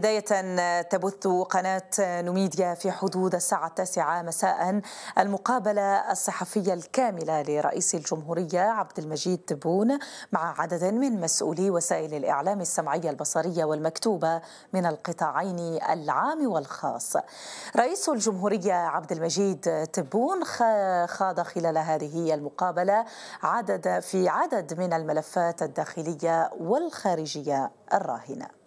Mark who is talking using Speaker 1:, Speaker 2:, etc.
Speaker 1: بداية تبث قناة نوميديا في حدود الساعة التاسعة مساء المقابلة الصحفية الكاملة لرئيس الجمهورية عبد المجيد تبون مع عدد من مسؤولي وسائل الإعلام السمعية البصرية والمكتوبة من القطاعين العام والخاص. رئيس الجمهورية عبد المجيد تبون خاض خلال هذه المقابلة عدد في عدد من الملفات الداخلية والخارجية الراهنه